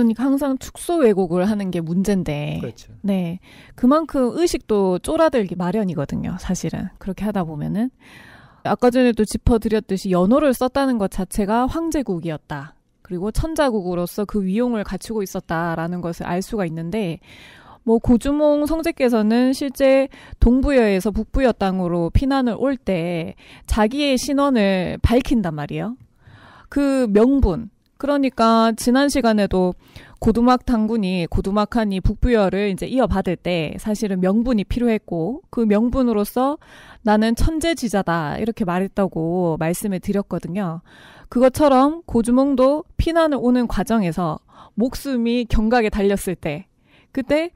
그러니까 항상 축소 왜곡을 하는 게 문제인데. 그렇죠. 네. 그만큼 의식도 쫄아들기 마련이거든요, 사실은. 그렇게 하다 보면은. 아까 전에도 짚어드렸듯이 연호를 썼다는 것 자체가 황제국이었다. 그리고 천자국으로서 그 위용을 갖추고 있었다라는 것을 알 수가 있는데, 뭐 고주몽 성제께서는 실제 동부여에서 북부여 땅으로 피난을 올 때 자기의 신원을 밝힌단 말이에요. 그 명분, 그러니까 지난 시간에도 고두막 당군이 고두막 한이 북부여를 이제 이어받을 때 사실은 명분이 필요했고 그 명분으로서 나는 천재지자다 이렇게 말했다고 말씀을 드렸거든요. 그것처럼 고주몽도 피난을 오는 과정에서 목숨이 경각에 달렸을 때 그때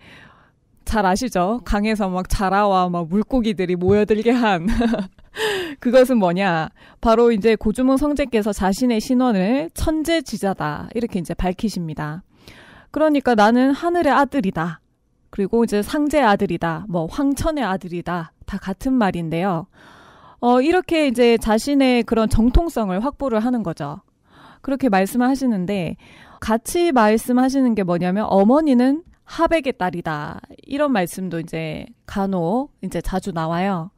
잘 아시죠? 강에서 막 자라와 막 물고기들이 모여들게 한 그것은 뭐냐? 바로 이제 고주모 성제께서 자신의 신원을 천재 지자다. 이렇게 이제 밝히십니다. 그러니까 나는 하늘의 아들이다. 그리고 이제 상제 아들이다. 뭐 황천의 아들이다. 다 같은 말인데요. 어, 이렇게 이제 자신의 그런 정통성을 확보를 하는 거죠. 그렇게 말씀을 하시는데 같이 말씀하시는 게 뭐냐면 어머니는 하백의 딸이다. 이런 말씀도 이제 간혹 이제 자주 나와요.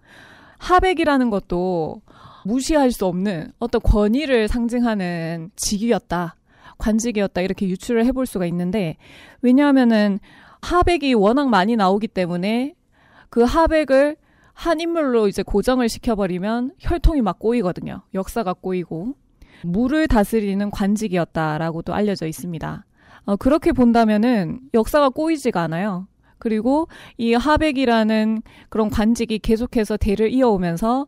하백이라는 것도 무시할 수 없는 어떤 권위를 상징하는 직위였다. 관직이었다. 이렇게 유추를 해볼 수가 있는데, 왜냐하면은 하백이 워낙 많이 나오기 때문에 그 하백을 한 인물로 이제 고정을 시켜버리면 혈통이 막 꼬이거든요. 역사가 꼬이고. 물을 다스리는 관직이었다라고도 알려져 있습니다. 어, 그렇게 본다면은 역사가 꼬이지가 않아요. 그리고 이 하백이라는 그런 관직이 계속해서 대를 이어오면서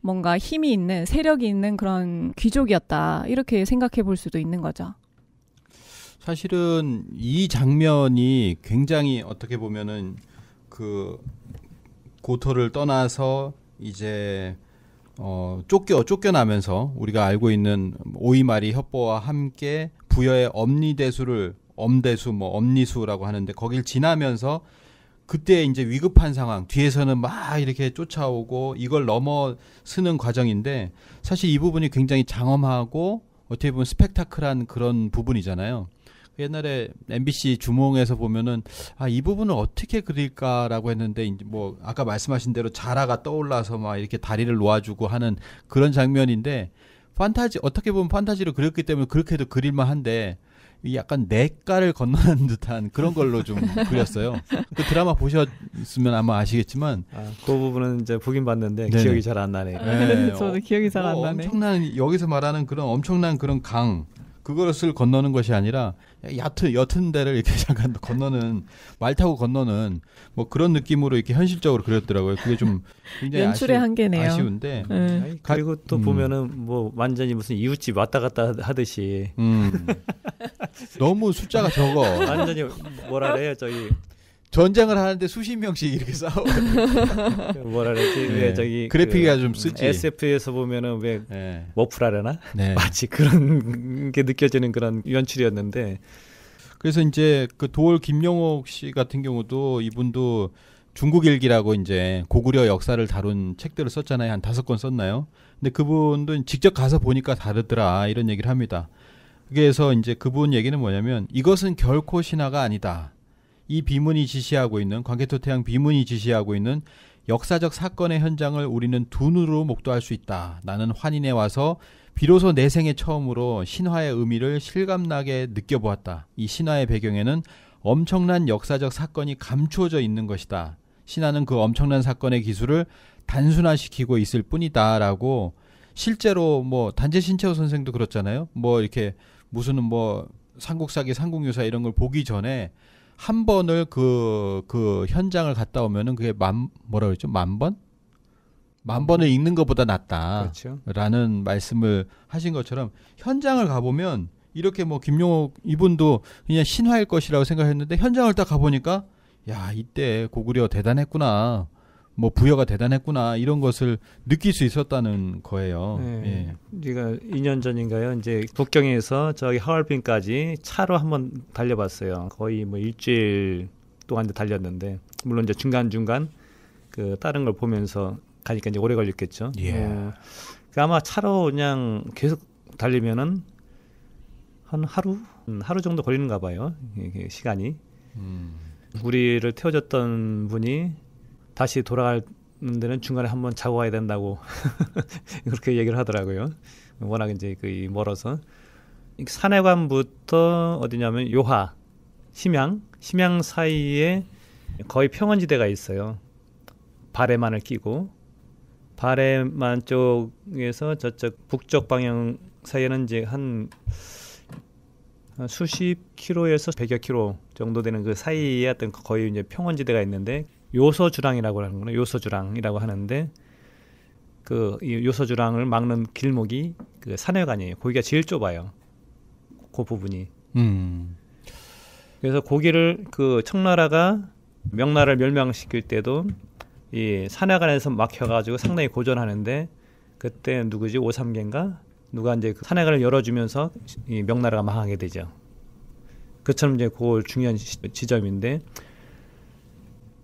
뭔가 힘이 있는 세력이 있는 그런 귀족이었다 이렇게 생각해 볼 수도 있는 거죠. 사실은 이 장면이 굉장히 어떻게 보면은 그 고토를 떠나서 이제 어, 쫓겨 쫓겨나면서 우리가 알고 있는 오이마리 협보와 함께 부여의 엄니 대수를 엄대수 뭐엄니수라고 하는데 거길 지나면서 그때 이제 위급한 상황 뒤에서는 막 이렇게 쫓아오고 이걸 넘어 쓰는 과정인데 사실 이 부분이 굉장히 장엄하고 어떻게 보면 스펙타클한 그런 부분이잖아요. 옛날에 MBC 주몽에서 보면은 아 이 부분을 어떻게 그릴까라고 했는데 이제 뭐 아까 말씀하신 대로 자라가 떠올라서 막 이렇게 다리를 놓아주고 하는 그런 장면인데 판타지 어떻게 보면 판타지로 그렸기 때문에 그렇게도 그릴만한데 약간 내가를 건너는 듯한 그런 걸로 좀 그렸어요. 그 드라마 보셨으면 아마 아시겠지만 아, 그 부분은 이제 보긴 봤는데 네네. 기억이 잘 안 나네. 요 네, 저도 기억이 잘안 뭐 나네. 엄청난 여기서 말하는 그런 엄청난 그런 강 그것을 건너는 것이 아니라 얕은 옅은 데를 이렇게 잠깐 건너는 말 타고 건너는 뭐 그런 느낌으로 이렇게 현실적으로 그렸더라고요. 그게 좀 굉장히 연출의 아쉬, 한계네요. 아쉬운데 음. 그리고 또 음. 보면은 뭐 완전히 무슨 이웃집 왔다 갔다 하듯이 음. 너무 숫자가 적어. 완전히 뭐라 그래요 저희 전쟁을 하는데 수십 명씩 이렇게 싸워. 뭐라 그러지? 네. 왜 저기 그 그래픽이 그, 좀 쓰지. SF에서 보면은 왜 네. 머플하려나? 네. 마치 그런 게 느껴지는 그런 연출이었는데. 그래서 이제 그 도올 김영옥 씨 같은 경우도 이분도 중국 일기라고 이제 고구려 역사를 다룬 책들을 썼잖아요. 한 다섯 권 썼나요? 근데 그분도 직접 가서 보니까 다르더라 이런 얘기를 합니다. 그래서 이제 그분 얘기는 뭐냐면 이것은 결코 신화가 아니다. 이 비문이 지시하고 있는 광개토 태양 비문이 지시하고 있는 역사적 사건의 현장을 우리는 두 눈으로 목도할 수 있다. 나는 환인에 와서 비로소 내 생에 처음으로 신화의 의미를 실감나게 느껴보았다. 이 신화의 배경에는 엄청난 역사적 사건이 감추어져 있는 것이다. 신화는 그 엄청난 사건의 기술을 단순화시키고 있을 뿐이다라고 실제로 뭐 단재 신채호 선생도 그렇잖아요. 뭐 이렇게 무슨 뭐 삼국사기, 삼국유사 이런 걸 보기 전에 한 번을 그, 그 현장을 갔다 오면은 그게 만, 뭐라 그랬죠? 만 번? 만 번을 읽는 것보다 낫다. 그렇죠. 라는 그렇죠. 말씀을 하신 것처럼 현장을 가보면 이렇게 뭐 김용옥 이분도 그냥 신화일 것이라고 생각했는데 현장을 딱 가보니까 야, 이때 고구려 대단했구나. 뭐 부여가 대단했구나 이런 것을 느낄 수 있었다는 거예요. 네. 예. 우가 2년 전인가요? 이제 북경에서 저기 하얼빈까지 차로 한번 달려봤어요. 거의 뭐 일주일 동안 달렸는데 물론 이제 중간 중간 그 다른 걸 보면서 가니까 이제 오래 걸렸겠죠. 예. 어, 그 아마 차로 그냥 계속 달리면은 한 하루 음, 하루 정도 걸리는가 봐요. 시간이. 음. 우리를 태워줬던 분이 다시 돌아갈 데는 중간에 한번 자고 가야 된다고 그렇게 얘기를 하더라고요. 워낙 이제 그 멀어서 산해관부터 어디냐면 요하, 심양, 심양 사이에 거의 평원지대가 있어요. 발레만을 끼고 발레만 쪽에서 저쪽 북쪽 방향 사이에는 이제 한 수십 킬로에서 백여 킬로 정도 되는 그 사이에 어떤 거의 이제 평원지대가 있는데 요서주랑이라고 하는 거는 요서주랑이라고 하는데 그 요서주랑을 막는 길목이 그 산해관이에요. 거기가 제일 좁아요. 그 부분이. 음. 그래서 고기를 그 청나라가 명나라를 멸망시킬 때도 이 산해관에서 막혀가지고 상당히 고전하는데 그때 누구지 오삼계인가 누가 이제 그 산해관을 열어주면서 이 명나라가 망하게 되죠. 그처럼 이제 그 중요한 시, 지점인데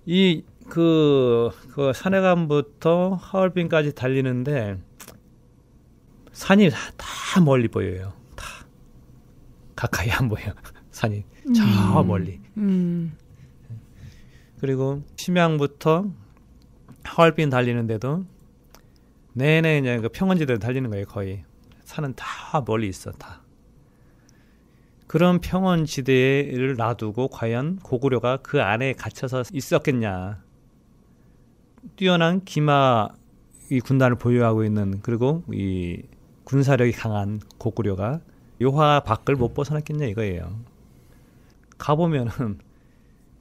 이, 그, 그 산해감부터 하얼빈까지 달리는데, 산이 다다 멀리 보여요. 다. 가까이 안 보여. 산이. 음. 저 멀리. 음. 그리고 심양부터 하얼빈 달리는데도 내내 그 평원지대를 달리는 거예요, 거의. 산은 다 멀리 있어, 다. 그런 평원 지대를 놔두고 과연 고구려가 그 안에 갇혀서 있었겠냐. 뛰어난 기마 이 군단을 보유하고 있는 그리고 이 군사력이 강한 고구려가 요화 밖을 못 벗어났겠냐 이거예요. 가보면은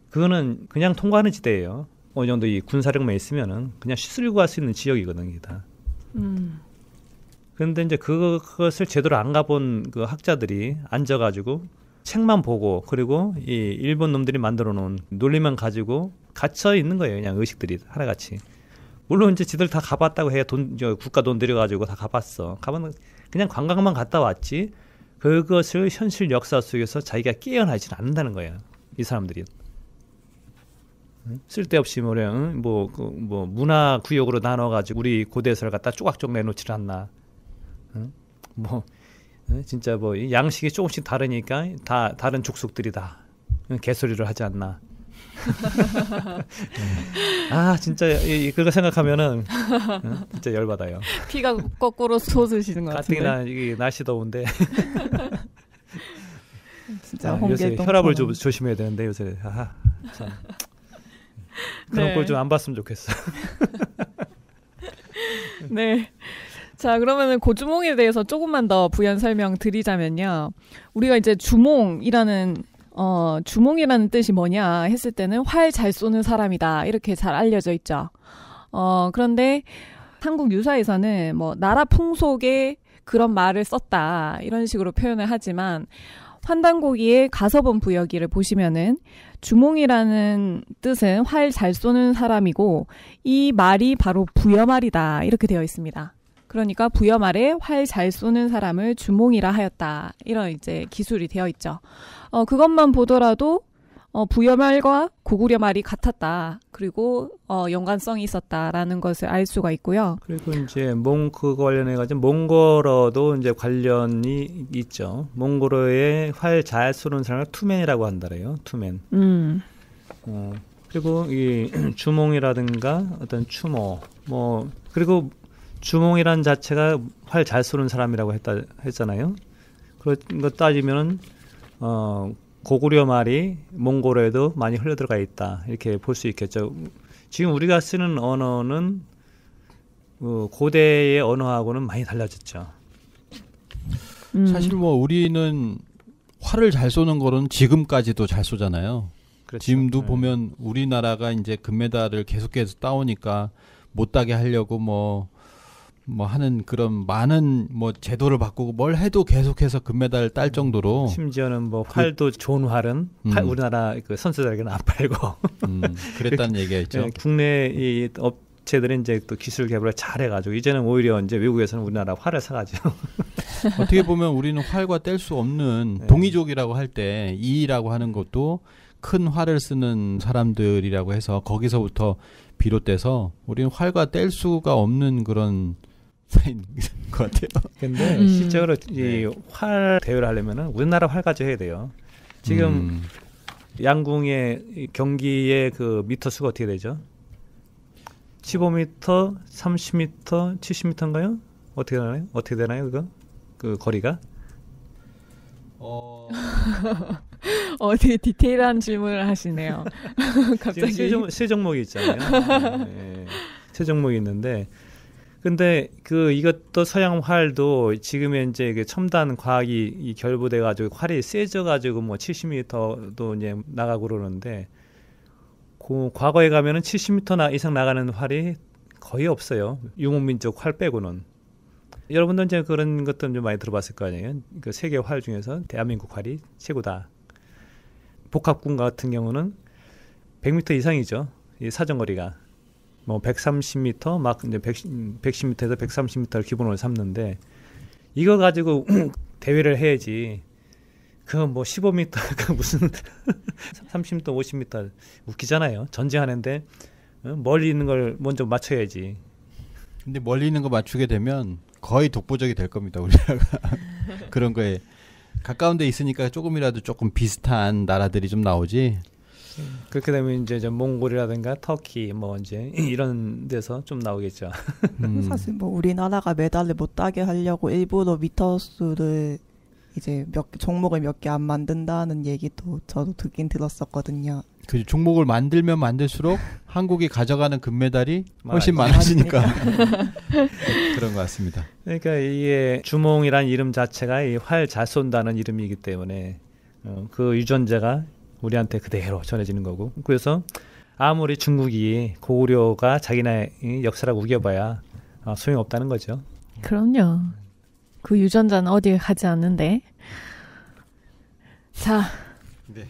그거는 그냥 통과하는 지대예요. 어느 정도 이 군사력만 있으면은 그냥 휩쓸고 갈수 있는 지역이거든요. 음. 그런데 이제 그것을 제대로 안 가본 그 학자들이 앉아가지고 책만 보고 그리고 이 일본 놈들이 만들어 놓은 논리만 가지고 갇혀 있는 거예요. 그냥 의식들이 하나같이. 물론 이제 지들 다 가봤다고 해. 야 돈, 국가 돈 들여가지고 다 가봤어. 가봤 그냥 관광만 갔다 왔지. 그것을 현실 역사 속에서 자기가 깨어나진 않는다는 거예요. 이 사람들이. 쓸데없이 뭐래, 응? 뭐, 그, 뭐, 문화 구역으로 나눠가지고 우리 고대사를 갖다 쪼각쪼각 내놓지를 않나. 응? 뭐 진짜 뭐 양식이 조금씩 다르니까 다 다른 족속들이다 개소리를 하지 않나. 아 진짜 그거 생각하면은 응? 진짜 열받아요. 피가 거꾸로 솟으시는 것 같은데. 가뜩이나 이 날씨 더운데. 진짜 아, 요새 혈압을 좀 조심해야 되는데 요새 아 참. 네. 그런 네. 걸좀 안 봤으면 좋겠어. 네. 자, 그러면은 고주몽에 그 대해서 조금만 더 부연 설명 드리자면요. 우리가 이제 주몽이라는 어, 주몽이라는 뜻이 뭐냐 했을 때는 활 잘 쏘는 사람이다. 이렇게 잘 알려져 있죠. 어, 그런데 한국 유사에서는 뭐 나라 풍속에 그런 말을 썼다. 이런 식으로 표현을 하지만 환단고기의 가서본 부여기를 보시면은 주몽이라는 뜻은 활 잘 쏘는 사람이고 이 말이 바로 부여말이다. 이렇게 되어 있습니다. 그러니까 부여 말에 활 잘 쏘는 사람을 주몽이라 하였다. 이런 이제 기술이 되어 있죠. 어, 그것만 보더라도 어, 부여 말과 고구려 말이 같았다. 그리고 어, 연관성이 있었다라는 것을 알 수가 있고요. 그리고 이제 몽크 관련해 가지고 몽골어도 이제 관련이 있죠. 몽골어의 활잘 쏘는 사람을 투맨이라고 한다래요. 투맨. 음. 어, 그리고 이 주몽이라든가 어떤 추모 뭐 그리고 주몽이란 자체가 활 잘 쏘는 사람이라고 했다 했잖아요. 그런 거 따지면은 어 고구려 말이 몽골에도 많이 흘러 들어가 있다 이렇게 볼 수 있겠죠. 지금 우리가 쓰는 언어는 어, 고대의 언어하고는 많이 달라졌죠. 음. 사실 뭐 우리는 활을 잘 쏘는 거는 지금까지도 잘 쏘잖아요. 그렇죠. 지금도 네. 보면 우리나라가 이제 금메달을 계속해서 따오니까 못 따게 하려고 뭐뭐 하는 그런 많은 뭐 제도를 바꾸고 뭘 해도 계속해서 금메달을 딸 정도로 심지어는 뭐 팔도 그, 좋은 활은 팔, 음. 우리나라 그 선수들에게는 안 팔고 음, 그랬다는 얘기가 있죠. 네, 국내 이 업체들은 이제 또 기술 개발을 잘해가지고 이제는 오히려 이제 외국에서는 우리나라 활을 사가지고 어떻게 보면 우리는 활과 뗄 수 없는 네. 동이족이라고 할 때 이라고 하는 것도 큰 활을 쓰는 사람들이라고 해서 거기서부터 비롯돼서 우리는 활과 뗄 수가 없는 그런 사인 것 같아요. 근데 음. 실제로 이활 네. 대회를 하려면은 우리나라 활가지 해야 돼요. 지금 음. 양궁의 경기의 그 미터 수가 어떻게 되죠? 1 5미터3 0미터7 0미터인가요 어떻게 되나요? 어떻게 되나요? 그거 그 거리가? 어. 어, 되게 디테일한 질문을 하시네요. 갑자기 세, 종, 세 종목이 있잖아요. 네. 네. 세 종목이 있는데 근데 그 이것도 서양 활도 지금의 이제 그 첨단 과학이 결부돼 가지고 활이 세져 가지고 뭐 70m도 이제 나가고 그러는데 그 과거에 가면은 70m 나 이상 나가는 활이 거의 없어요. 유목민족 활 빼고는. 여러분들 이제 그런 것들 좀 많이 들어봤을 거 아니에요. 그 세계 활 중에서 대한민국 활이 최고다. 복합군 같은 경우는 100m 이상이죠. 이 사정거리가. 뭐 130m 막 이제 110, 110m에서 130m를 기본으로 삼는데 이거 가지고 대회를 해야지. 그 뭐 15m 그 무슨 30m 50m 웃기잖아요. 전쟁하는데 어? 멀리 있는 걸 먼저 맞춰야지. 근데 멀리 있는 거 맞추게 되면 거의 독보적이 될 겁니다. 우리나라가 그런 거에 가까운 데 있으니까 조금이라도 조금 비슷한 나라들이 좀 나오지 그렇게 되면 이제 좀 몽골이라든가 터키 뭐 이제 이런 데서 좀 나오겠죠. 음. 사실 뭐 우리나라가 메달을 못 따게 하려고 일부러 미터 수를 이제 몇 종목을 몇 개 안 만든다는 얘기도 저도 듣긴 들었었거든요. 그 종목을 만들면 만들수록 한국이 가져가는 금메달이 훨씬 많아지니까 네, 그런 것 같습니다. 그러니까 이게 주몽이란 이름 자체가 이활잘 쏜다는 이름이기 때문에 어, 그 유전자가 우리한테 그대로 전해지는 거고 그래서 아무리 중국이 고구려가 자기네 역사라고 우겨봐야 아, 소용없다는 거죠. 그럼요. 그 유전자는 어디에 가지 않는데. 자. 네.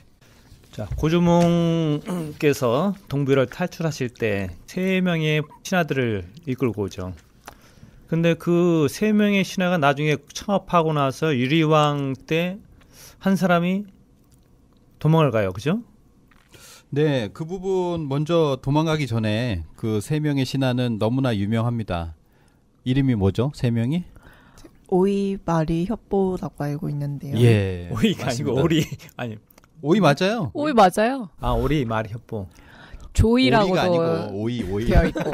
자 고주몽께서 동부를 탈출하실 때 세 명의 신하들을 이끌고 오죠. 근데 그 세 명의 신하가 나중에 청업하고 나서 유리왕 때 한 사람이 도망을 가요, 그죠? 네, 그 부분 먼저 도망가기 전에 그 세 명의 신하는 너무나 유명합니다. 이름이 뭐죠? 세 명이? 오이 말이 협보라고 알고 있는데요. 예, 오이가 맞습니다. 아니고 오리 아니 오이 맞아요. 오이 맞아요. 아 오리 마리 협보. 조이라고도 오이 오이 되어 있고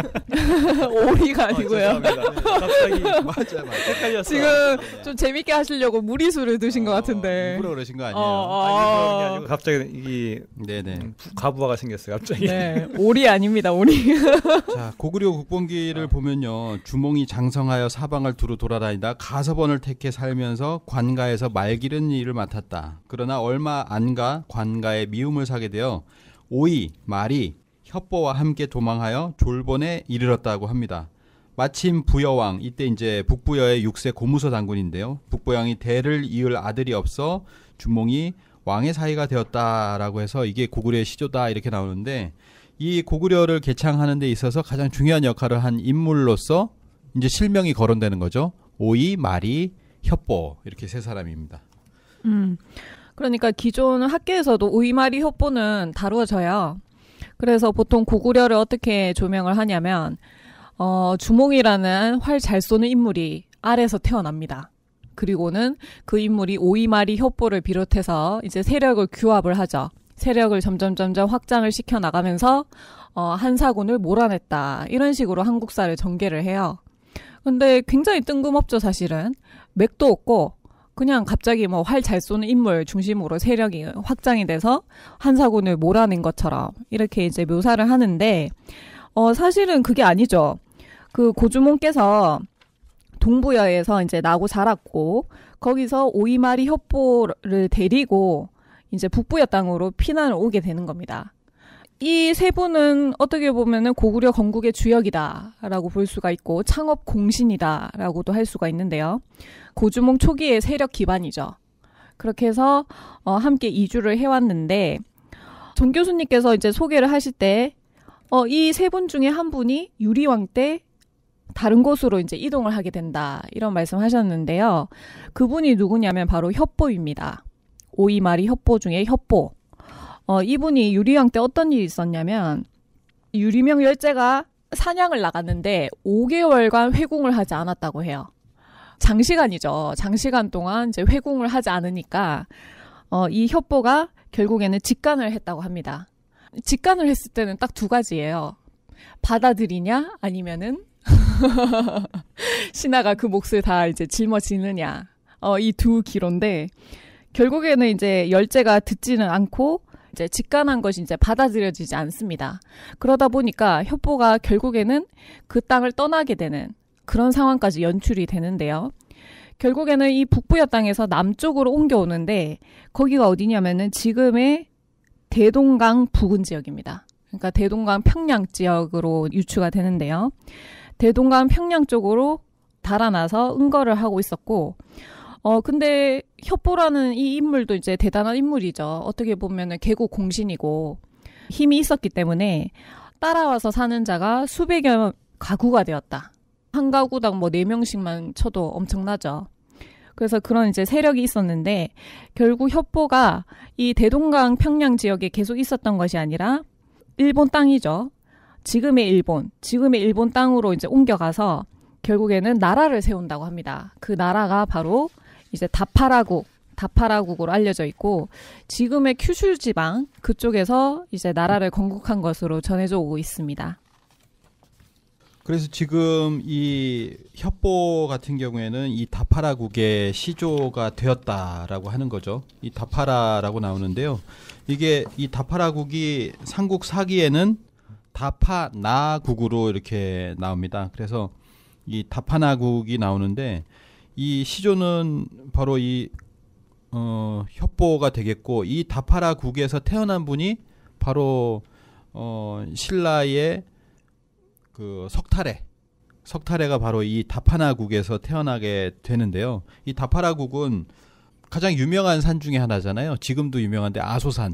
오이가 아, 아니고요. 아, 네, 갑자기 맞아 맞아요. 지금 네. 좀 재밌게 하시려고 무리수를 두신 어, 것 같은데 일부 그러신 거 아니에요? 어, 어. 아니, 아니고 갑자기 이 네네 음, 가부하가 생겼어요. 갑자기 네, 오리 아닙니다 오리. 자 고구려 국본기를 보면요 주몽이 장성하여 사방을 두루 돌아다니다 가서번을 택해 살면서 관가에서 말기른 일을 맡았다. 그러나 얼마 안가 관가에 미움을 사게 되어 오이 말이 협보와 함께 도망하여 졸본에 이르렀다고 합니다. 마침 부여왕 이때 이제 북부여의 육세 고무서 당군인데요 북부여왕이 대를 이을 아들이 없어 주몽이 왕의 사이가 되었다라고 해서 이게 고구려의 시조다 이렇게 나오는데 이 고구려를 개창하는 데 있어서 가장 중요한 역할을 한 인물로서 이제 실명이 거론되는 거죠. 오이, 마리, 협보 이렇게 세 사람입니다. 음. 그러니까 기존 학계에서도 오이마리 협보는 다루어져요 그래서 보통 고구려를 어떻게 조명을 하냐면 어, 주몽이라는 활 잘 쏘는 인물이 아래에서 태어납니다. 그리고는 그 인물이 오이마리 협보를 비롯해서 이제 세력을 규합을 하죠. 세력을 점점 점점 확장을 시켜 나가면서 어, 한사군을 몰아냈다 이런 식으로 한국사를 전개를 해요. 근데 굉장히 뜬금없죠 사실은 맥도 없고 그냥 갑자기 뭐 활 잘 쏘는 인물 중심으로 세력이 확장이 돼서 한사군을 몰아낸 것처럼 이렇게 이제 묘사를 하는데 어 사실은 그게 아니죠. 그 고주몽께서 동부여에서 이제 나고 자랐고 거기서 오이마리 협보를 데리고 이제 북부여 땅으로 피난을 오게 되는 겁니다. 이세 분은 어떻게 보면은 고구려 건국의 주역이다라고 볼 수가 있고 창업 공신이다라고도 할 수가 있는데요. 고주몽 초기의 세력 기반이죠. 그렇게 해서 어, 함께 이주를 해왔는데 정 교수님께서 이제 소개를 하실 때 어, 이 세 분 중에 한 분이 유리왕 때 다른 곳으로 이제 이동을 하게 된다 이런 말씀하셨는데요. 그분이 누구냐면 바로 협보입니다. 오이 말이 협보 중에 협보. 어, 이분이 유리왕 때 어떤 일이 있었냐면 유리명 열제가 사냥을 나갔는데 5개월간 회궁을 하지 않았다고 해요. 장시간이죠. 장시간 동안 이제 회궁을 하지 않으니까 어, 이 협보가 결국에는 직관을 했다고 합니다. 직관을 했을 때는 딱 두 가지예요. 받아들이냐 아니면은 신하가 그 몫을 다 이제 짊어지느냐. 어, 이 두 기로인데 결국에는 이제 열제가 듣지는 않고 이제 직관한 것이 이제 받아들여지지 않습니다. 그러다 보니까 협보가 결국에는 그 땅을 떠나게 되는 그런 상황까지 연출이 되는데요. 결국에는 이 북부야 땅에서 남쪽으로 옮겨오는데 거기가 어디냐면은 지금의 대동강 부근 지역입니다. 그러니까 대동강 평양 지역으로 유추가 되는데요. 대동강 평양 쪽으로 달아나서 응거를 하고 있었고, 어, 근데 협보라는 이 인물도 이제 대단한 인물이죠. 어떻게 보면은 개국 공신이고 힘이 있었기 때문에 따라와서 사는 자가 수백여 가구가 되었다. 한 가구당 뭐 네명씩만 쳐도 엄청나죠. 그래서 그런 이제 세력이 있었는데 결국 협보가 이 대동강 평양 지역에 계속 있었던 것이 아니라 일본 땅이죠. 지금의 일본, 지금의 일본 땅으로 이제 옮겨가서 결국에는 나라를 세운다고 합니다. 그 나라가 바로 이제 다파라국 다파라국으로 알려져 있고 지금의 큐슈 지방 그쪽에서 이제 나라를 건국한 것으로 전해져 오고 있습니다. 그래서 지금 이 협보 같은 경우에는 이 다파라국의 시조가 되었다라고 하는 거죠. 이 다파라라고 나오는데요. 이게 이 다파라국이 삼국 사기에는 다파나국으로 이렇게 나옵니다. 그래서 이 다파나국이 나오는데 이 시조는 바로 이 어, 협보가 되겠고 이 다파라 국에서 태어난 분이 바로 어, 신라의 그석탈해 석탈에가 바로 이 다파라국에서 태어나게 되는데요. 이 다파라국은 가장 유명한 산 중에 하나잖아요. 지금도 유명한데 아소산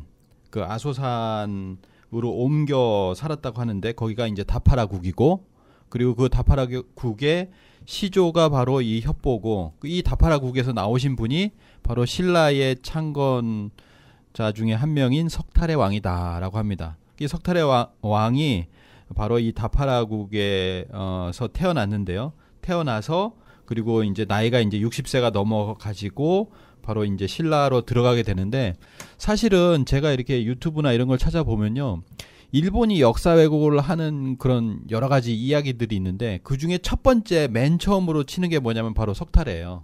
그 아소산으로 옮겨 살았다고 하는데 거기가 이제 다파라국이고 그리고 그 다파라국에 시조가 바로 이 협보고 이 다파라국에서 나오신 분이 바로 신라의 창건자 중에 한 명인 석탈의 왕이다라고 합니다. 이 석탈의 왕, 이 바로 이 다파라국에서 어, 태어났는데요. 태어나서 그리고 이제 나이가 이제 60세가 넘어가지고 바로 이제 신라로 들어가게 되는데 사실은 제가 이렇게 유튜브나 이런 걸 찾아보면요. 일본이 역사 왜곡을 하는 그런 여러 가지 이야기들이 있는데 그 중에 첫 번째 맨 처음으로 치는 게 뭐냐면 바로 석탈해예요.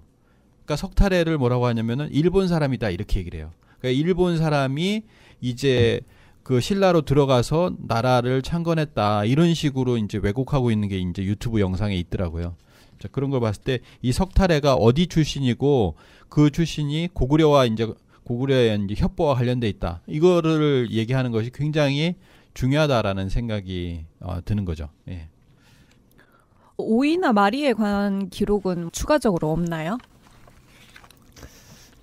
그러니까 석탈해를 뭐라고 하냐면은 일본 사람이다 이렇게 얘기를 해요. 그러니까 일본 사람이 이제 그 신라로 들어가서 나라를 창건했다 이런 식으로 이제 왜곡하고 있는 게 이제 유튜브 영상에 있더라고요. 자, 그런 걸 봤을 때 이 석탈해가 어디 출신이고 그 출신이 고구려와 이제 고구려의 이제 협보와 관련돼 있다. 이거를 얘기하는 것이 굉장히 중요하다라는 생각이 어, 드는 거죠. 예. 오이나 마리에 관한 기록은 추가적으로 없나요?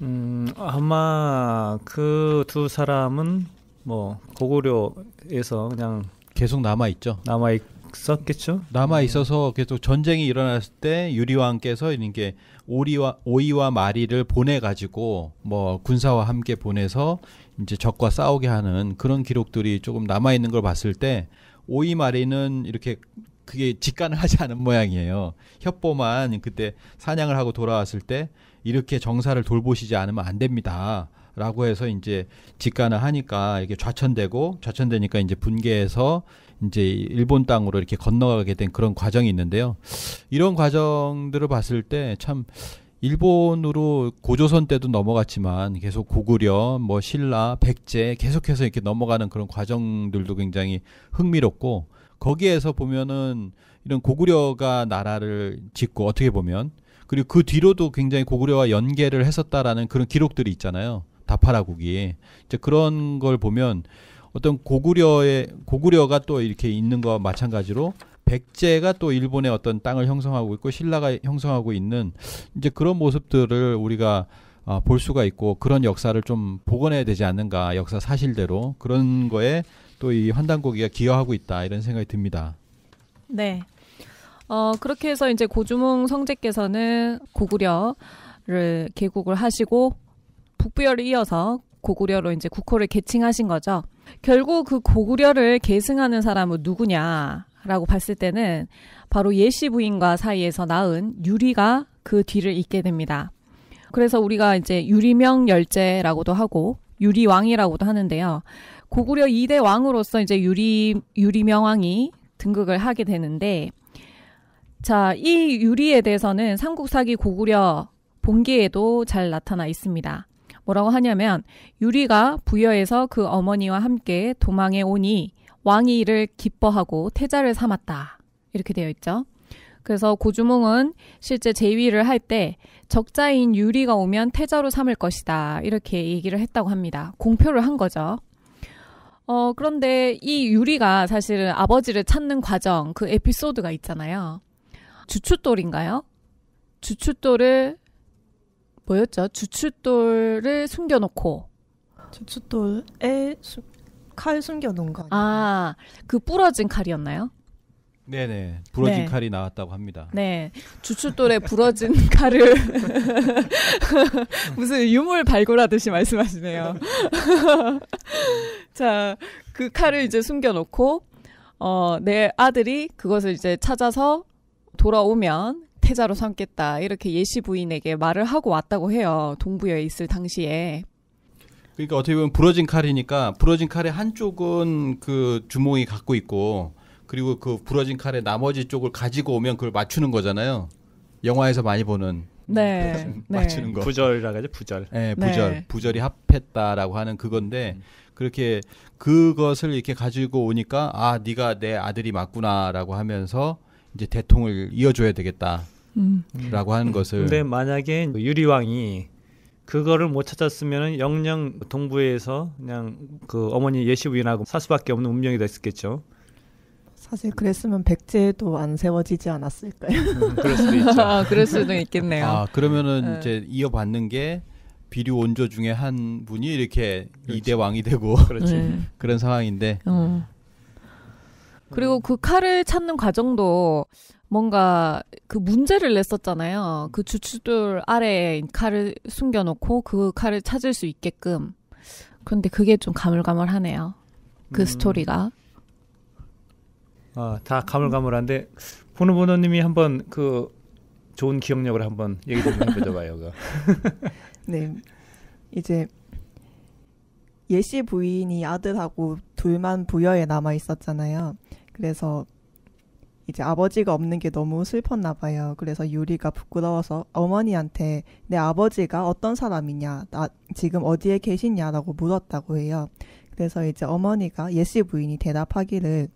음, 아마 그 두 사람은 뭐 고구려에서 그냥 계속 남아 있죠. 남아 있었겠죠. 남아 있어서 계속 전쟁이 일어났을 때 유리왕께서 이렇게 오리와 오이와 마리를 보내 가지고 뭐 군사와 함께 보내서 이제 적과 싸우게 하는 그런 기록들이 조금 남아 있는 걸 봤을 때 오이마리는 이렇게 그게 직관을 하지 않은 모양이에요. 협보만 그때 사냥을 하고 돌아왔을 때 이렇게 정사를 돌보시지 않으면 안 됩니다. 라고 해서 이제 직관을 하니까 이게 좌천되고 좌천되니까 이제 분계해서 이제 일본 땅으로 이렇게 건너가게 된 그런 과정이 있는데요. 이런 과정들을 봤을 때참 일본으로 고조선 때도 넘어갔지만 계속 고구려, 뭐 신라, 백제 계속해서 이렇게 넘어가는 그런 과정들도 굉장히 흥미롭고 거기에서 보면은 이런 고구려가 나라를 짓고 어떻게 보면 그리고 그 뒤로도 굉장히 고구려와 연계를 했었다라는 그런 기록들이 있잖아요. 다파라국이 이제 그런 걸 보면 어떤 고구려의 고구려가 또 이렇게 있는 거와 마찬가지로 백제가 또 일본의 어떤 땅을 형성하고 있고 신라가 형성하고 있는 이제 그런 모습들을 우리가 어, 볼 수가 있고 그런 역사를 좀 복원해야 되지 않는가 역사 사실대로 그런 거에 또 이 환단고기가 기여하고 있다 이런 생각이 듭니다. 네. 어, 그렇게 해서 이제 고주몽 성제께서는 고구려를 개국을 하시고 북부열을 이어서 고구려로 이제 국호를 계칭하신 거죠. 결국 그 고구려를 계승하는 사람은 누구냐? 라고 봤을 때는 바로 예시 부인과 사이에서 낳은 유리가 그 뒤를 잇게 됩니다. 그래서 우리가 이제 유리명 열제라고도 하고 유리왕이라고도 하는데요. 고구려 2대 왕으로서 이제 유리, 유리명왕이 등극을 하게 되는데, 자, 이 유리에 대해서는 삼국사기 고구려 본기에도 잘 나타나 있습니다. 뭐라고 하냐면, 유리가 부여에서 그 어머니와 함께 도망해 오니 왕이 이를 기뻐하고 태자를 삼았다. 이렇게 되어 있죠. 그래서 고주몽은 실제 제위를 할 때 적자인 유리가 오면 태자로 삼을 것이다. 이렇게 얘기를 했다고 합니다. 공표를 한 거죠. 어, 그런데 이 유리가 사실은 아버지를 찾는 과정, 그 에피소드가 있잖아요. 주춧돌인가요? 주춧돌을, 뭐였죠? 주춧돌을 숨겨놓고. 주춧돌에 칼 숨겨놓은 거 아, 그 부러진 칼이었나요? 네네 부러진 네. 칼이 나왔다고 합니다. 네 주춧돌에 부러진 칼을 무슨 유물 발굴하듯이 말씀하시네요. 자그 칼을 이제 숨겨놓고 어, 내 아들이 그것을 이제 찾아서 돌아오면 태자로 삼겠다 이렇게 예시 부인에게 말을 하고 왔다고 해요 동부여에 있을 당시에 그러니까 어떻게 보면 부러진 칼이니까 부러진 칼의 한쪽은 그 주몽이 갖고 있고 그리고 그 부러진 칼의 나머지 쪽을 가지고 오면 그걸 맞추는 거잖아요. 영화에서 많이 보는 네, 네. 맞추는 네. 거 부절이라고 하죠 부절. 네, 네. 부절 네. 부절이 합했다라고 하는 그건데 음. 그렇게 그것을 이렇게 가지고 오니까 아 네가 내 아들이 맞구나라고 하면서 이제 대통을 이어줘야 되겠다라고 음. 하는 것을. 근데 만약에 그 그 유리왕이 그거를 못찾았으면 영영 동부에서 그냥 그 어머니 예시부인하고 살 수밖에 없는 운명이 됐었겠죠. 사실 그랬으면 백제도 안 세워지지 않았을까요? 음, 그럴 수도 있죠. 아, 그럴 수도 있겠네요. 아, 그러면은 네. 이제 이어받는 게 비류 원조 중에 한 분이 이렇게 그렇죠. 이대 왕이 되고 그렇죠. 네. 그런 상황인데. 음. 그리고 그 칼을 찾는 과정도 뭔가 그 문제를 냈었잖아요. 그 주춧돌 아래에 칼을 숨겨놓고 그 칼을 찾을 수 있게끔. 그런데 그게 좀 가물가물하네요. 그 음. 스토리가. 아, 다 가물가물한데 보는 보너님이 한번 그 좋은 기억력을 한번 얘기 좀 해보자 봐요. 네, 이제 예시 부인이 아들하고 둘만 부여에 남아 있었잖아요. 그래서 이제 아버지가 없는 게 너무 슬펐나 봐요. 그래서 유리가 부끄러워서 어머니한테 내 아버지가 어떤 사람이냐, 나 지금 어디에 계시냐라고 물었다고 해요. 그래서 이제 어머니가 예시 부인이 대답하기를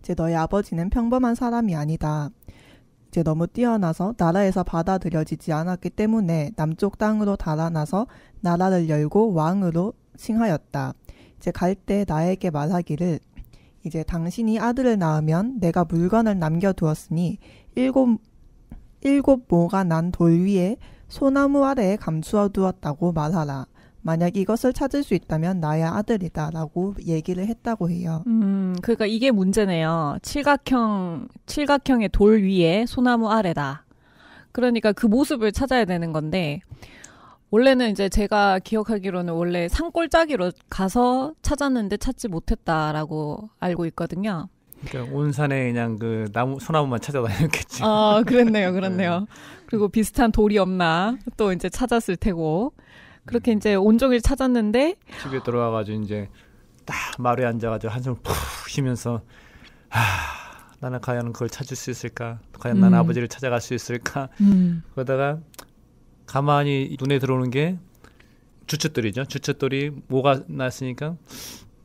이제 너희 아버지는 평범한 사람이 아니다. 이제 너무 뛰어나서 나라에서 받아들여지지 않았기 때문에 남쪽 땅으로 달아나서 나라를 열고 왕으로 칭하였다. 이제 갈 때 나에게 말하기를 이제 당신이 아들을 낳으면 내가 물건을 남겨두었으니 일곱 일곱 모가 난 돌 위에 소나무 아래에 감추어 두었다고 말하라. 만약 이것을 찾을 수 있다면 나의 아들이다 라고 얘기를 했다고 해요. 음, 그러니까 이게 문제네요. 칠각형, 칠각형의 돌 위에 소나무 아래다. 그러니까 그 모습을 찾아야 되는 건데, 원래는 이제 제가 기억하기로는 원래 산골짜기로 가서 찾았는데 찾지 못했다라고 알고 있거든요. 그러니까 온산에 그냥 그 나무 소나무만 찾아다녔겠지. 아, 그랬네요, 그랬네요. 네. 그리고 비슷한 돌이 없나 또 이제 찾았을 테고 그렇게 음. 이제 온종일 찾았는데 집에 들어와가지고 이제 딱 마루에 앉아가지고 한숨 푹 쉬면서 아 나는 과연 그걸 찾을 수 있을까? 과연 나는 음. 아버지를 찾아갈 수 있을까? 음. 그러다가 가만히 눈에 들어오는 게 주춧돌이죠. 주춧돌이 뭐가 났으니까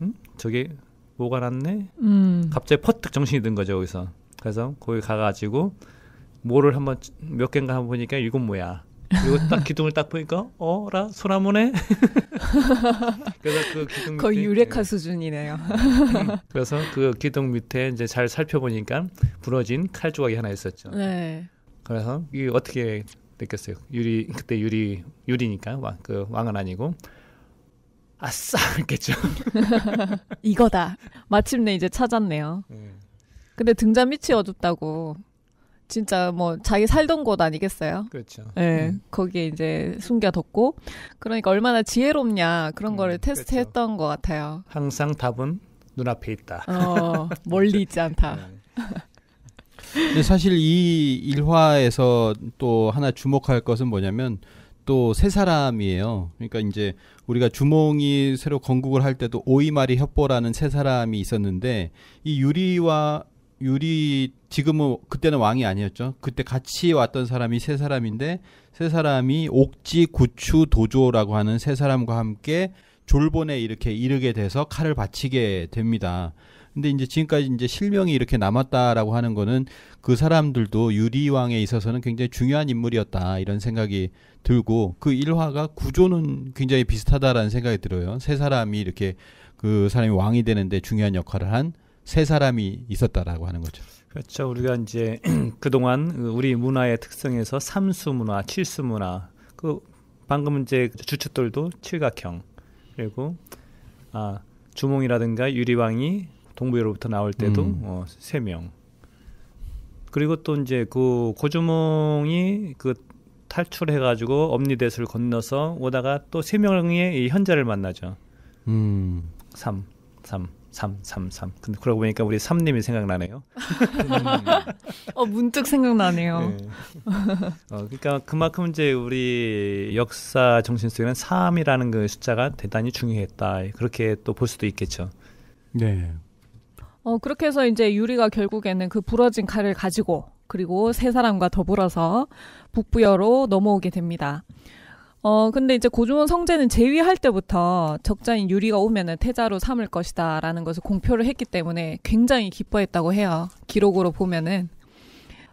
음? 저게 뭐가 났네? 음. 갑자기 퍼뜩 정신이 든 거죠, 거기서. 그래서 거기 가가지고 뭐를 한번 몇 개인가 한번 보니까 이건 뭐야. 그리고 딱 기둥을 딱 보니까 어라 소나무네. 그래서 그 기둥 밑에 거의 유레카 수준이네요. 그래서 그 기둥 밑에 이제 잘 살펴보니까 부러진 칼 조각이 하나 있었죠. 네. 그래서 이 어떻게 느꼈어요. 유리 그때 유리 유리니까 왕, 그 왕은 아니고 아싸 했겠죠. 이거다. 마침내 이제 찾았네요. 네. 근데 등잔 밑이 어둡다고 진짜 뭐 자기 살던 곳 아니겠어요? 그렇죠. 예. 네, 음. 거기에 이제 숨겨뒀고 그러니까 얼마나 지혜롭냐 그런 음, 거를 그렇죠. 테스트했던 그렇죠. 것 같아요. 항상 답은 눈앞에 있다. 어, 멀리 있지 않다. 네. 근데 사실 이 일화에서 또 하나 주목할 것은 뭐냐면 또 세 사람이에요. 그러니까 이제 우리가 주몽이 새로 건국을 할 때도 오이마리 협보라는 세 사람이 있었는데 이 유리와 유리 지금은 그때는 왕이 아니었죠. 그때 같이 왔던 사람이 세 사람인데 세 사람이 옥지 구추 도조라고 하는 세 사람과 함께 졸본에 이렇게 이르게 돼서 칼을 바치게 됩니다. 근데 이제 지금까지 이제 실명이 이렇게 남았다라고 하는 거는 그 사람들도 유리왕에 있어서는 굉장히 중요한 인물이었다 이런 생각이 들고 그 일화가 구조는 굉장히 비슷하다라는 생각이 들어요. 세 사람이 이렇게 그 사람이 왕이 되는데 중요한 역할을 한 세 사람이 있었다라고 하는 거죠. 그렇죠. 우리가 이제 그동안 그 우리 문화의 특성에서 삼수 문화, 칠수 문화, 그 방금 이제 주춧돌도 칠각형 그리고 아 주몽이라든가 유리왕이 동부여로부터 나올 때도 음. 어, 뭐 3명. 그리고 또 이제 그 고주몽이 그 탈출해 가지고 엄니대수를 건너서 오다가 또 세 명의 이 현자를 만나죠. 음. 3 3 3 3 3. 근데 그러고 보니까 우리 삼 님이 생각나네요. 어 문득 생각나네요. 네. 어 그러니까 그만큼 이제 우리 역사 정신 속에는 3이라는 그 숫자가 대단히 중요했다. 그렇게 또 볼 수도 있겠죠. 네. 어, 그렇게 해서 이제 유리가 결국에는 그 부러진 칼을 가지고 그리고 세 사람과 더불어서 북부여로 넘어오게 됩니다. 어, 근데 이제 고종원 성제는 재위할 때부터 적자인 유리가 오면은 태자로 삼을 것이다 라는 것을 공표를 했기 때문에 굉장히 기뻐했다고 해요. 기록으로 보면은.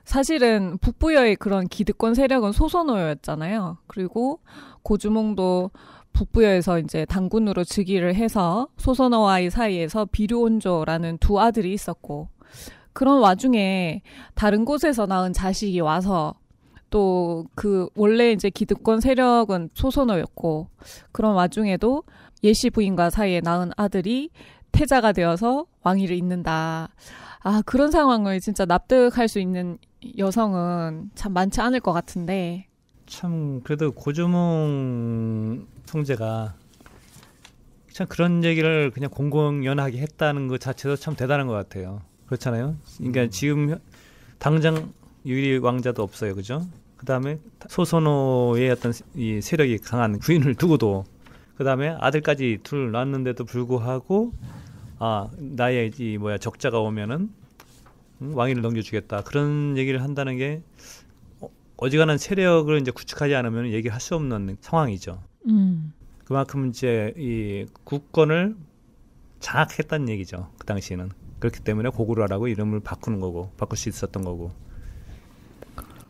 사실은 북부여의 그런 기득권 세력은 소선호였잖아요. 그리고 고주몽도 북부여에서 이제 당군으로 즉위를 해서 소선어와 의 사이에서 비료온조라는 두 아들이 있었고 그런 와중에 다른 곳에서 낳은 자식이 와서 또 그 원래 이제 기득권 세력은 소선어였고 그런 와중에도 예시 부인과 사이에 낳은 아들이 태자가 되어서 왕위를 잇는다. 아, 그런 상황을 진짜 납득할 수 있는 여성은 참 많지 않을 것 같은데. 참, 그래도 고주몽 통제가 참 그런 얘기를 그냥 공공연하게 했다는 것 자체도 참 대단한 것 같아요. 그렇잖아요. 그러니까 음. 지금 당장 유일 왕자도 없어요, 그죠? 그 다음에 소선호의 어떤 이 세력이 강한 군인을 두고도 그 다음에 아들까지 둘 낳았는데도 불구하고 아 나의 이 뭐야 적자가 오면은 음, 왕위를 넘겨주겠다 그런 얘기를 한다는 게 어, 어지간한 세력을 이제 구축하지 않으면 얘기할 수 없는 상황이죠. 음. 그만큼 이제 이 국권을 장악했다는 얘기죠. 그 당시에는 그렇기 때문에 고구려라고 이름을 바꾸는 거고 바꿀 수 있었던 거고.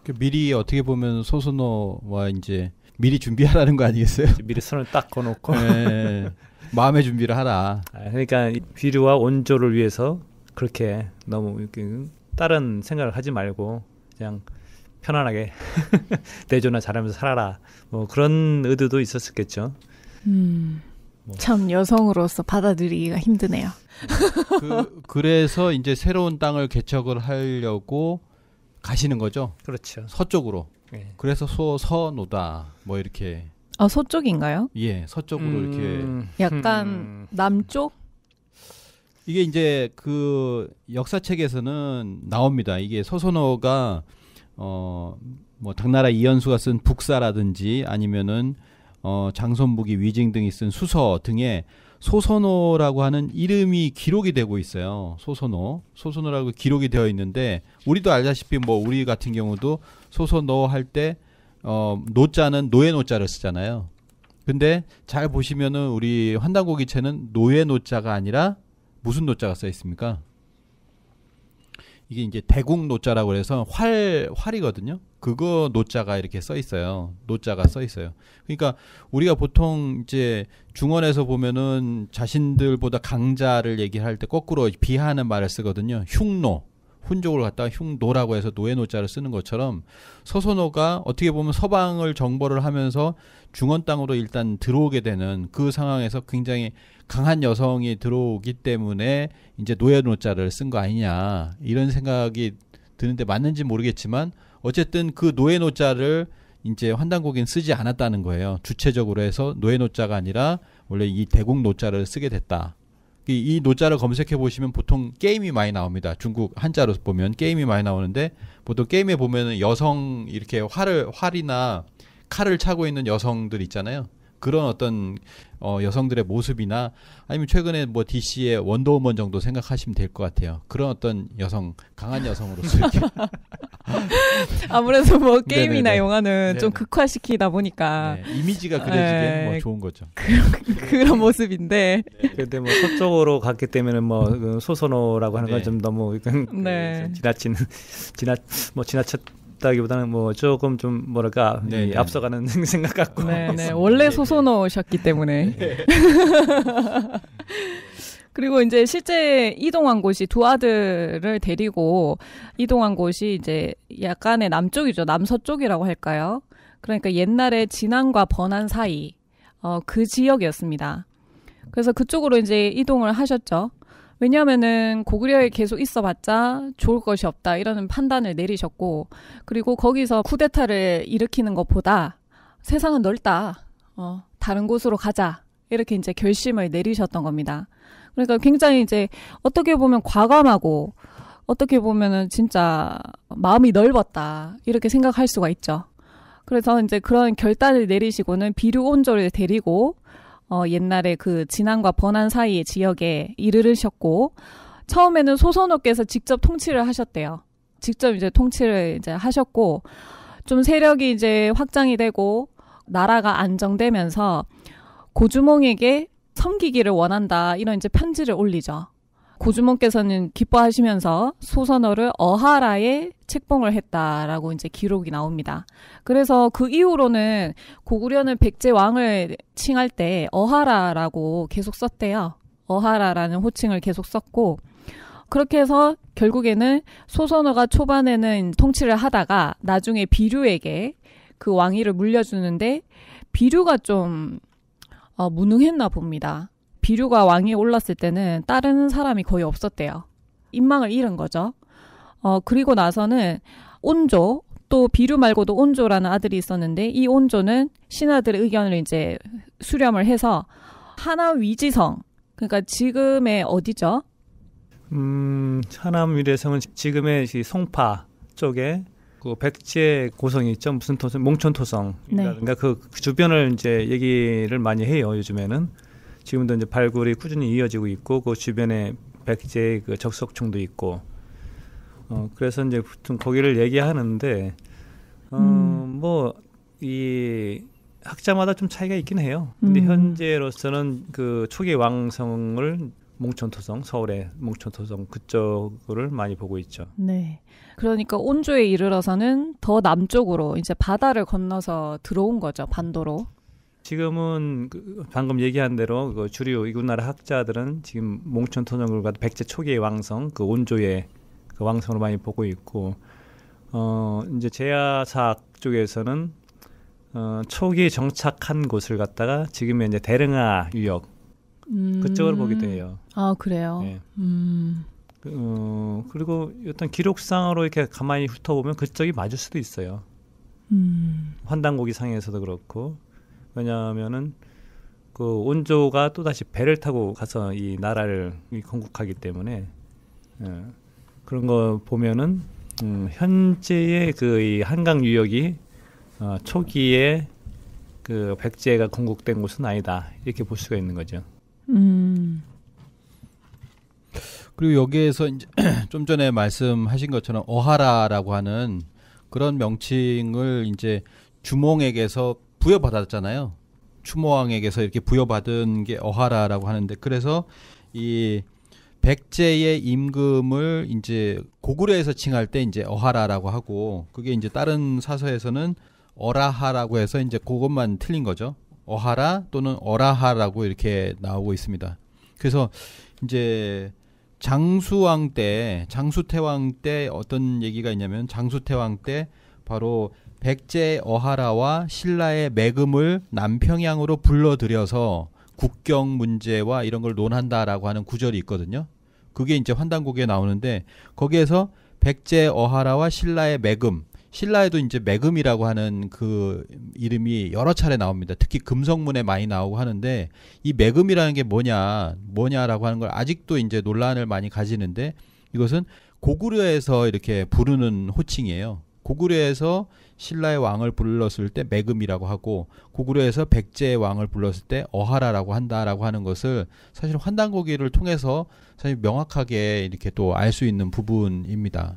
그 미리 어떻게 보면 소순호와 이제 미리 준비하라는 거 아니겠어요? 미리 손을 딱 거놓고 네, 마음의 준비를 하라. 아, 그러니까 비류와 온조를 위해서 그렇게 너무 다른 생각을 하지 말고 그냥 편안하게 대조나 잘하면서 살아라 뭐 그런 의도도 있었었겠죠. 음, 뭐. 참 여성으로서 받아들이기가 힘드네요. 그, 그래서 이제 새로운 땅을 개척을 하려고 가시는 거죠. 그렇죠. 서쪽으로. 네. 그래서 소 서노다 뭐 이렇게. 아 서쪽인가요? 예, 서쪽으로 음... 이렇게. 약간 음... 남쪽? 이게 이제 그 역사책에서는 나옵니다. 이게 서선호가 어, 뭐 당나라 이현수가 쓴 북사라든지 아니면은 어, 장선복이 위징 등이 쓴 수서 등에 소선호라고 하는 이름이 기록이 되고 있어요. 소선호. 소선호라고 기록이 되어 있는데 우리도 알다시피 뭐 우리 같은 경우도 소선호 할때 어, 노자는 노예 노자를 쓰잖아요. 근데 잘 보시면은 우리 환단고기체는 노예 노자가 아니라 무슨 노자가 써 있습니까? 이게 이제 대국 노자라고 해서 활 활이거든요. 그거 노자가 이렇게 써 있어요. 노자가 써 있어요. 그러니까 우리가 보통 이제 중원에서 보면은 자신들보다 강자를 얘기할 때 거꾸로 비하하는 말을 쓰거든요. 흉노. 훈족을 갖다가 흉노라고 해서 노예노자를 쓰는 것처럼 서선호가 어떻게 보면 서방을 정벌을 하면서 중원 땅으로 일단 들어오게 되는 그 상황에서 굉장히 강한 여성이 들어오기 때문에 이제 노예노자를 쓴 거 아니냐 이런 생각이 드는데 맞는지 모르겠지만 어쨌든 그 노예노자를 이제 환단국인 쓰지 않았다는 거예요. 주체적으로 해서 노예노자가 아니라 원래 이 대국노자를 쓰게 됐다. 이 노자를 검색해 보시면 보통 게임이 많이 나옵니다. 중국 한자로 보면 게임이 많이 나오는데 보통 게임에 보면은 여성 이렇게 활을 활이나 칼을 차고 있는 여성들 있잖아요. 그런 어떤 어, 여성들의 모습이나 아니면 최근에 뭐 DC의 원더우먼 정도 생각하시면 될 것 같아요. 그런 어떤 여성, 강한 여성으로서 이렇 아무래도 뭐 게임이나 네네네. 영화는 네네. 좀 극화시키다 보니까. 네, 이미지가 그려지게 네. 뭐 좋은 거죠. 그, 런 모습인데. 네. 근데 뭐 서쪽으로 갔기 때문에 뭐 그 소선호라고 하는 건좀 네. 너무 그 네. 지나치는, 지나, 뭐 지나쳤, 어렵다기보다는 뭐 조금 좀 뭐랄까 네, 네, 앞서가는 생각 같고. 네네 네. 원래 네, 소소으셨기 때문에. 그리고 이제 실제 이동한 곳이 두 아들을 데리고 이동한 곳이 이제 약간의 남쪽이죠. 남서쪽이라고 할까요? 그러니까 옛날에 진안과 번안 사이, 어, 그 지역이었습니다. 그래서 그쪽으로 이제 이동을 하셨죠. 왜냐하면은 고구려에 계속 있어봤자 좋을 것이 없다 이런 판단을 내리셨고 그리고 거기서 쿠데타를 일으키는 것보다 세상은 넓다. 어, 다른 곳으로 가자. 이렇게 이제 결심을 내리셨던 겁니다. 그러니까 굉장히 이제 어떻게 보면 과감하고 어떻게 보면은 진짜 마음이 넓었다. 이렇게 생각할 수가 있죠. 그래서 이제 그런 결단을 내리시고는 비류 온조를 데리고 어, 옛날에 그 진안과 번안 사이의 지역에 이르르셨고 처음에는 소선호께서 직접 통치를 하셨대요. 직접 이제 통치를 이제 하셨고 좀 세력이 이제 확장이 되고 나라가 안정되면서 고주몽에게 섬기기를 원한다 이런 이제 편지를 올리죠. 고주몽께서는 기뻐하시면서 소선어를 어하라에 책봉을 했다라고 이제 기록이 나옵니다. 그래서 그 이후로는 고구려는 백제 왕을 칭할 때 어하라라고 계속 썼대요. 어하라라는 호칭을 계속 썼고 그렇게 해서 결국에는 소선어가 초반에는 통치를 하다가 나중에 비류에게 그 왕위를 물려주는데 비류가 좀 어, 무능했나 봅니다. 비류가 왕위에 올랐을 때는 따르는 사람이 거의 없었대요. 인망을 잃은 거죠. 어, 그리고 나서는 온조, 또 비류 말고도 온조라는 아들이 있었는데 이 온조는 신하들의 의견을 이제 수렴을 해서 하나 위지성, 그러니까 지금의 어디죠? 음, 하남 위례성은 지금의 송파 쪽에 그 백제 고성이 있죠. 무슨 토성, 몽촌 토성. 그니까 네. 그, 그 주변을 이제 얘기를 많이 해요, 요즘에는. 지금도 이제 발굴이 꾸준히 이어지고 있고 그 주변에 백제그 적석충도 있고 어 그래서 이제 보통 거기를 얘기하는데 어뭐이 음. 뭐 학자마다 좀 차이가 있긴 해요. 근데 음. 현재로서는 그 초기 왕성을 몽촌토성 서울의 몽촌토성 그쪽을 많이 보고 있죠. 네. 그러니까 온조에 이르러서는 더 남쪽으로 이제 바다를 건너서 들어온 거죠 반도로. 지금은 그 방금 얘기한 대로 그 주류 이구나라 학자들은 지금 몽촌 토종을 과 백제 초기의 왕성, 그 온조의 그 왕성으로 많이 보고 있고 어 이제 제야사학 쪽에서는 어 초기 정착한 곳을 갖다가 지금의 이제 대릉하 유역 음... 그쪽으로 보게돼요아 그래요. 네. 음. 그, 어, 그리고 어떤 기록상으로 이렇게 가만히 훑어보면 그쪽이 맞을 수도 있어요. 음. 환단고기 상에서도 그렇고 왜냐하면은 그 온조가 또 다시 배를 타고 가서 이 나라를 건국하기 때문에 예. 그런 거 보면은 음, 현재의 그 이 한강 유역이 어, 초기에 그 백제가 건국된 곳은 아니다 이렇게 볼 수가 있는 거죠. 음. 그리고 여기에서 이제 좀 전에 말씀하신 것처럼 어하라라고 하는 그런 명칭을 이제 주몽에게서 부여받았잖아요. 추모왕에게서 이렇게 부여받은 게 어하라라고 하는데 그래서 이 백제의 임금을 이제 고구려에서 칭할 때 이제 어하라라고 하고 그게 이제 다른 사서에서는 어라하라고 해서 이제 그것만 틀린 거죠. 어하라 또는 어라하라고 이렇게 나오고 있습니다. 그래서 이제 장수왕 때 장수태왕 때 어떤 얘기가 있냐면 장수태왕 때 바로 백제 어하라와 신라의 매금을 남평양으로 불러들여서 국경 문제와 이런 걸 논한다라고 하는 구절이 있거든요. 그게 이제 환단곡에 나오는데 거기에서 백제 어하라와 신라의 매금 신라에도 이제 매금이라고 하는 그 이름이 여러 차례 나옵니다. 특히 금성문에 많이 나오고 하는데 이 매금이라는 게 뭐냐, 뭐냐라고 하는 걸 아직도 이제 논란을 많이 가지는데 이것은 고구려에서 이렇게 부르는 호칭이에요. 고구려에서 신라의 왕을 불렀을 때 매금이라고 하고 고구려에서 백제의 왕을 불렀을 때 어하라라고 한다라고 하는 것을 사실 환단고기를 통해서 사실 명확하게 이렇게 또 알 수 있는 부분입니다.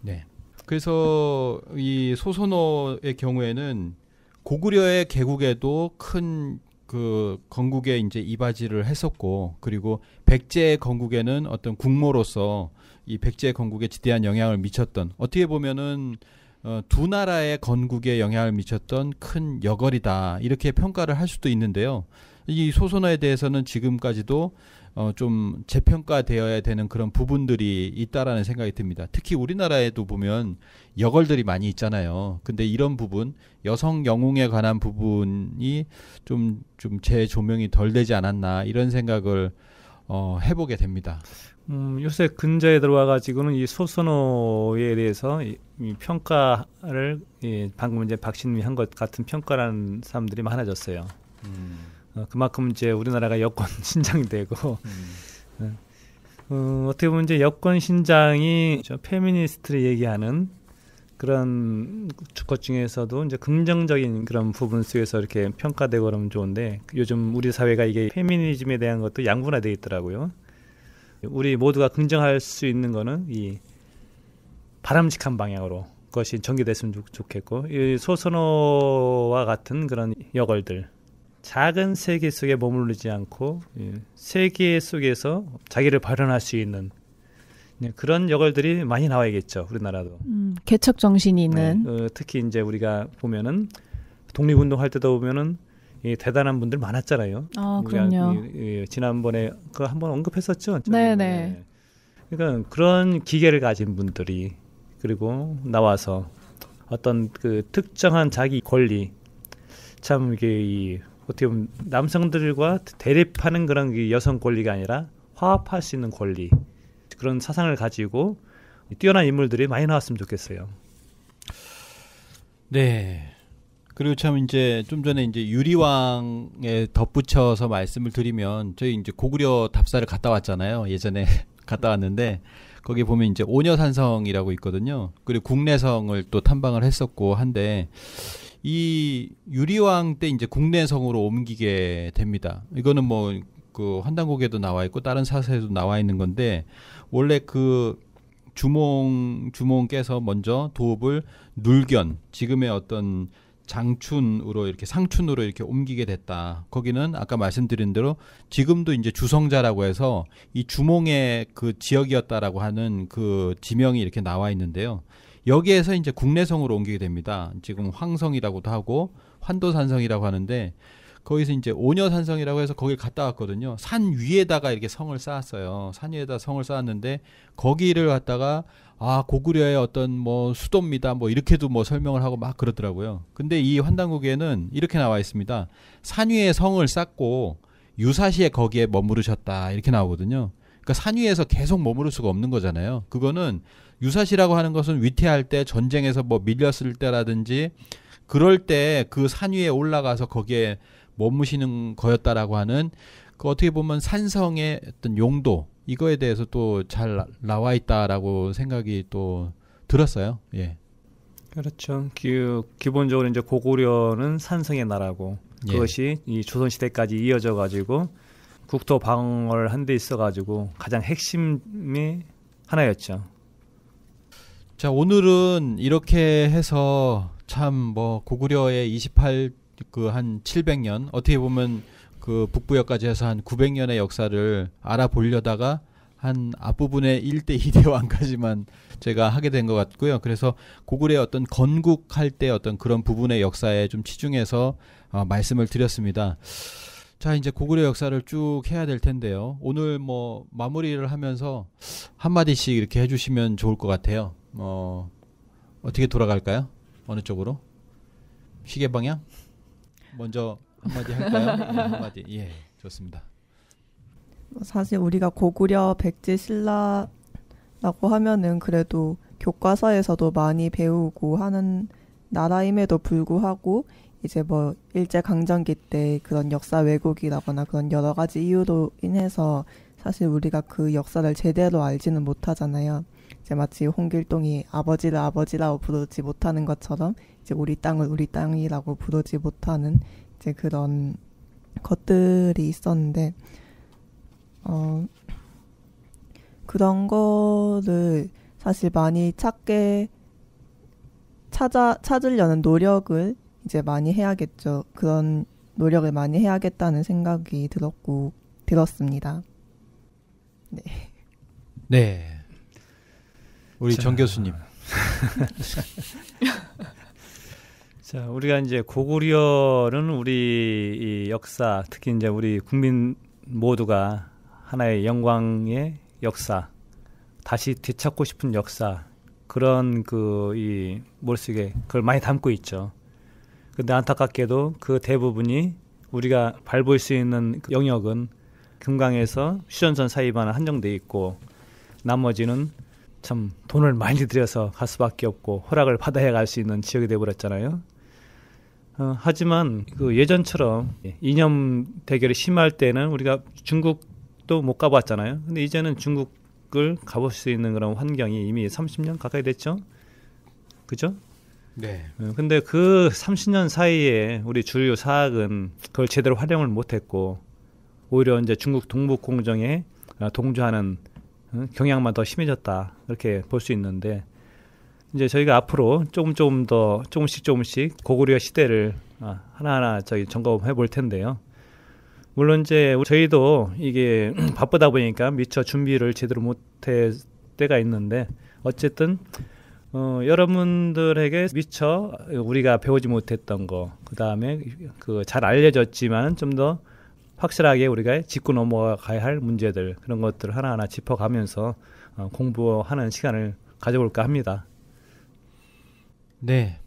네. 그래서 이 소선호의 경우에는 고구려의 개국에도 큰 그 건국에 이제 이바지를 했었고 그리고 백제의 건국에는 어떤 국모로서 이 백제 건국에 지대한 영향을 미쳤던 어떻게 보면은 어, 두 나라의 건국에 영향을 미쳤던 큰 여걸이다 이렇게 평가를 할 수도 있는데요. 이 소선어에 대해서는 지금까지도 어, 좀 재평가되어야 되는 그런 부분들이 있다라는 생각이 듭니다. 특히 우리나라에도 보면 여걸들이 많이 있잖아요. 근데 이런 부분 여성 영웅에 관한 부분이 좀좀 재조명이 덜 되지 않았나 이런 생각을 어, 해보게 됩니다. 음, 요새 근저에 들어와가지고는 이 소선호에 대해서 이, 이 평가를 예, 방금 이제 박신미 한 것 같은 평가라는 사람들이 많아졌어요. 음. 어, 그만큼 이제 우리나라가 여권 신장이 되고 음. 어, 어, 어떻게 보면 이제 여권 신장이 저 페미니스트를 얘기하는 그런 주것 중에서도 이제 긍정적인 그런 부분 속에서 이렇게 평가되고 그러면 좋은데 요즘 우리 사회가 이게 페미니즘에 대한 것도 양분화돼 있더라고요. 우리 모두가 긍정할 수 있는 거는 이 바람직한 방향으로 그 것이 전개됐으면 좋겠고 이 소선호와 같은 그런 역걸들 작은 세계 속에 머무르지 않고 이 세계 속에서 자기를 발현할 수 있는 네, 그런 역할들이 많이 나와야겠죠 우리나라도 음, 개척 정신이 있는 네, 어, 특히 이제 우리가 보면은 독립운동 할 때도 보면은 이 대단한 분들 많았잖아요. 아, 그럼요. 이, 이, 지난번에 그 한번 언급했었죠. 네, 네 네. 그러니까 그런 기계를 가진 분들이 그리고 나와서 어떤 그 특정한 자기 권리 참 이게 이 어떻게 보면 남성들과 대립하는 그런 여성 권리가 아니라 화합할 수 있는 권리 그런 사상을 가지고 뛰어난 인물들이 많이 나왔으면 좋겠어요. 네. 그리고 참 이제 좀 전에 이제 유리왕에 덧붙여서 말씀을 드리면 저희 이제 고구려 답사를 갔다 왔잖아요. 예전에 갔다 왔는데 거기 보면 이제 오녀산성이라고 있거든요. 그리고 국내성을 또 탐방을 했었고 한데 이 유리왕 때 이제 국내성으로 옮기게 됩니다. 이거는 뭐그 환단곡에도 나와 있고 다른 사서에도 나와 있는 건데 원래 그 주몽 주몽께서 먼저 도읍을 눌견 지금의 어떤 장춘으로 이렇게 상춘으로 이렇게 옮기게 됐다. 거기는 아까 말씀드린 대로 지금도 이제 주성자라고 해서 이 주몽의 그 지역이었다라고 하는 그 지명이 이렇게 나와 있는데요. 여기에서 이제 국내성으로 옮기게 됩니다. 지금 황성이라고도 하고 환도산성이라고 하는데 거기서 이제 오녀산성이라고 해서 거길 갔다 왔거든요. 산 위에다가 이렇게 성을 쌓았어요. 산 위에다 성을 쌓았는데 거기를 갔다가 아 고구려의 어떤 뭐 수도입니다. 뭐 이렇게도 뭐 설명을 하고 막 그러더라고요. 근데 이 환단국에는 이렇게 나와 있습니다. 산 위에 성을 쌓고 유사시에 거기에 머무르셨다 이렇게 나오거든요. 그러니까 산 위에서 계속 머무를 수가 없는 거잖아요. 그거는 유사시라고 하는 것은 위태할 때 전쟁에서 뭐 밀렸을 때라든지 그럴 때 그 산 위에 올라가서 거기에 머무시는 거였다라고 하는 그 어떻게 보면 산성의 어떤 용도 이거에 대해서 또 잘 나와 있다라고 생각이 또 들었어요. 예. 그렇죠. 기, 기본적으로 이제 고구려는 산성의 나라고 예. 그것이 이 조선 시대까지 이어져 가지고 국토 방어를 한 데 있어 가지고 가장 핵심이 하나였죠. 자, 오늘은 이렇게 해서 참 뭐 고구려의 28 그한 700년 어떻게 보면 그 북부역까지 해서 한 900년의 역사를 알아보려다가 한 앞부분의 1대 2대 왕까지만 제가 하게 된 것 같고요. 그래서 고구려의 어떤 건국할 때 어떤 그런 부분의 역사에 좀 치중해서 어, 말씀을 드렸습니다. 자, 이제 고구려 역사를 쭉 해야 될 텐데요. 오늘 뭐 마무리를 하면서 한마디씩 이렇게 해주시면 좋을 것 같아요. 어, 어떻게 돌아갈까요? 어느 쪽으로? 시계 방향? 먼저 한마디 할까요? 예, 한마디. 예, 좋습니다. 뭐 사실 우리가 고구려, 백제, 신라라고 하면은 그래도 교과서에서도 많이 배우고 하는 나라임에도 불구하고 이제 뭐 일제 강점기 때 그런 역사 왜곡이라거나 그런 여러 가지 이유로 인해서 사실 우리가 그 역사를 제대로 알지는 못하잖아요. 이제 마치 홍길동이 아버지를 아버지라고 부르지 못하는 것처럼 이제 우리 땅을 우리 땅이라고 부르지 못하는 이제 그런 것들이 있었는데 어 그런 거를 사실 많이 찾게 찾아 찾으려는 노력을 이제 많이 해야겠죠. 그런 노력을 많이 해야겠다는 생각이 들었고 들었습니다. 네. 네. 우리 자, 정 교수님. 자, 우리가 이제 고구려는 우리 이 역사, 특히 이제 우리 국민 모두가 하나의 영광의 역사, 다시 되찾고 싶은 역사 그런 그이 머릿속에 그걸 많이 담고 있죠. 근데 안타깝게도 그 대부분이 우리가 밟을 수 있는 그 영역은 금강에서 휴전선 사이만 한정돼 있고 나머지는 참 돈을 많이 들여서 갈 수밖에 없고 허락을 받아야 갈 수 있는 지역이 되어버렸잖아요. 어, 하지만 그 예전처럼 이념 대결이 심할 때는 우리가 중국도 못 가봤잖아요. 근데 이제는 중국을 가볼 수 있는 그런 환경이 이미 30년 가까이 됐죠. 그죠? 네. 어, 근데 그 30년 사이에 우리 주류 사학은 그걸 제대로 활용을 못했고 오히려 이제 중국 동북 공정에 동조하는 경향만 더 심해졌다 이렇게 볼 수 있는데 이제 저희가 앞으로 조금 조금 더 조금씩 조금씩 고구려 시대를 아, 하나하나 저희 점검해 볼 텐데요. 물론 이제 저희도 이게 바쁘다 보니까 미처 준비를 제대로 못할 때가 있는데 어쨌든 어, 여러분들에게 미처 우리가 배우지 못했던 거, 그 다음에 그 잘 알려졌지만 좀더 확실하게 우리가 짚고 넘어가야 할 문제들 그런 것들을 하나하나 짚어가면서 어, 공부하는 시간을 가져볼까 합니다. 네,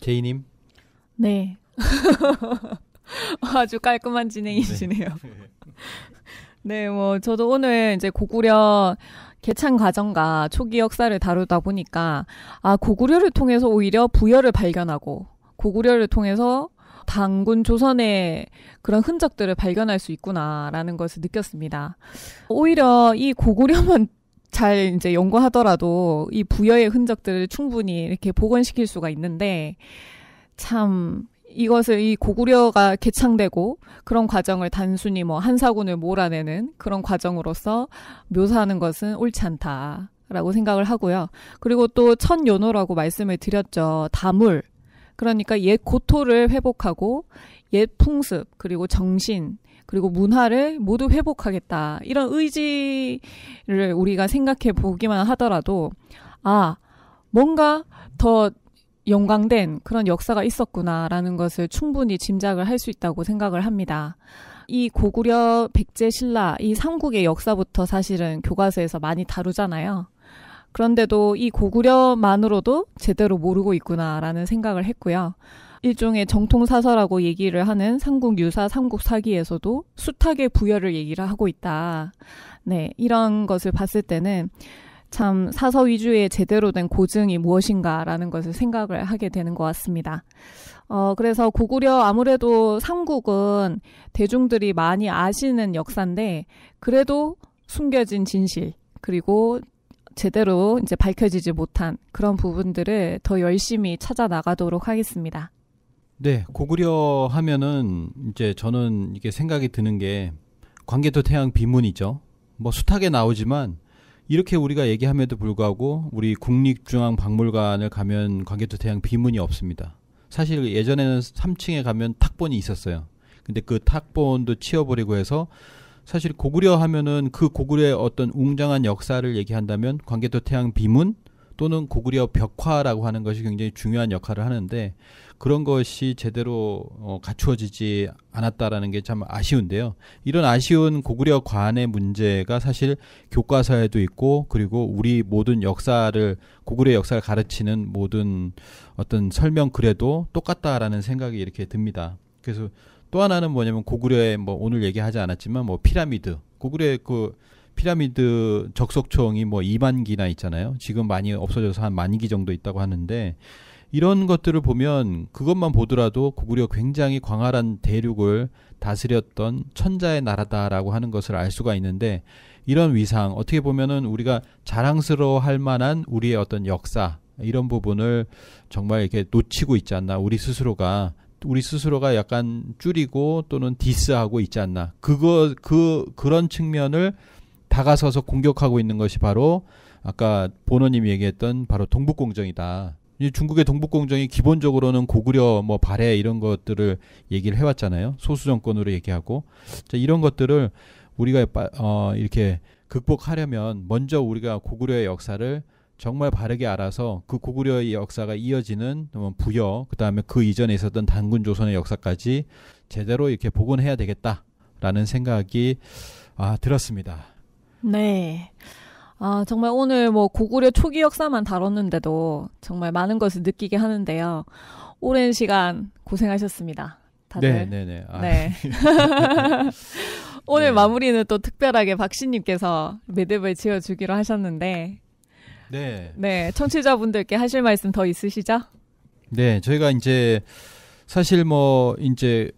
제이님. 네. 아주 깔끔한 진행이시네요. 네. 네, 뭐 저도 오늘 이제 고구려 개창 과정과 초기 역사를 다루다 보니까 아 고구려를 통해서 오히려 부여를 발견하고 고구려를 통해서 당군 조선의 그런 흔적들을 발견할 수 있구나라는 것을 느꼈습니다. 오히려 이 고구려만 잘 이제 연구하더라도 이 부여의 흔적들을 충분히 이렇게 복원시킬 수가 있는데 참 이것을 이 고구려가 개창되고 그런 과정을 단순히 뭐 한사군을 몰아내는 그런 과정으로서 묘사하는 것은 옳지 않다. 라고 생각을 하고요. 그리고 또 천연호라고 말씀을 드렸죠. 다물. 그러니까 옛 고토를 회복하고 옛 풍습 그리고 정신 그리고 문화를 모두 회복하겠다 이런 의지를 우리가 생각해 보기만 하더라도 아 뭔가 더 영광된 그런 역사가 있었구나라는 것을 충분히 짐작을 할 수 있다고 생각을 합니다. 이 고구려 백제 신라 이 삼국의 역사부터 사실은 교과서에서 많이 다루잖아요. 그런데도 이 고구려만으로도 제대로 모르고 있구나라는 생각을 했고요. 일종의 정통사서라고 얘기를 하는 삼국유사, 삼국사기에서도 숱하게 부여를 얘기를 하고 있다. 네, 이런 것을 봤을 때는 참 사서 위주의 제대로 된 고증이 무엇인가라는 것을 생각을 하게 되는 것 같습니다. 어, 그래서 고구려 아무래도 삼국은 대중들이 많이 아시는 역사인데 그래도 숨겨진 진실 그리고 제대로 이제 밝혀지지 못한 그런 부분들을 더 열심히 찾아 나가도록 하겠습니다. 네, 고구려 하면은 이제 저는 이게 생각이 드는 게 광개토 태양 비문이죠. 뭐 숱하게 나오지만 이렇게 우리가 얘기함에도 불구하고 우리 국립중앙박물관을 가면 광개토 태양 비문이 없습니다. 사실 예전에는 3층에 가면 탁본이 있었어요. 근데 그 탁본도 치워버리고 해서 사실 고구려 하면은 그 고구려의 어떤 웅장한 역사를 얘기한다면 광개토 태양 비문 또는 고구려 벽화라고 하는 것이 굉장히 중요한 역할을 하는데 그런 것이 제대로 어, 갖추어지지 않았다라는 게 참 아쉬운데요. 이런 아쉬운 고구려 관의 문제가 사실 교과서에도 있고 그리고 우리 모든 역사를 고구려 역사를 가르치는 모든 어떤 설명 글에도 똑같다라는 생각이 이렇게 듭니다. 그래서 또 하나는 뭐냐면 고구려의 뭐 오늘 얘기하지 않았지만 뭐 피라미드 고구려의 그 피라미드 적석총이뭐 2만 기나 있잖아요. 지금 많이 없어져서 한만기 정도 있다고 하는데 이런 것들을 보면 그것만 보더라도 고구려 굉장히 광활한 대륙을 다스렸던 천자의 나라다라고 하는 것을 알 수가 있는데 이런 위상 어떻게 보면은 우리가 자랑스러워 할 만한 우리의 어떤 역사 이런 부분을 정말 이렇게 놓치고 있지 않나 우리 스스로가 우리 스스로가 약간 줄이고 또는 디스하고 있지 않나. 그거 그 그런 측면을 다가서서 공격하고 있는 것이 바로 아까 보원님이 얘기했던 바로 동북공정이다. 중국의 동북공정이 기본적으로는 고구려 뭐 발해 이런 것들을 얘기를 해왔잖아요. 소수 정권으로 얘기하고 자, 이런 것들을 우리가 어, 이렇게 극복하려면 먼저 우리가 고구려의 역사를 정말 바르게 알아서 그 고구려의 역사가 이어지는 뭐 부여, 그 다음에 그 이전에 있었던 단군 조선의 역사까지 제대로 이렇게 복원해야 되겠다라는 생각이 아, 들었습니다. 네. 아, 정말 오늘 뭐 고구려 초기 역사만 다뤘는데도 정말 많은 것을 느끼게 하는데요. 오랜 시간 고생하셨습니다. 다들. 네네네. 네, 네. 아. 네. 오늘 네. 마무리는 또 특별하게 박씨님께서 매듭을 지어주기로 하셨는데 네. 네, 청취자분들께 하실 말씀 더 있으시죠? 네, 저희가 이제 사실 뭐 이제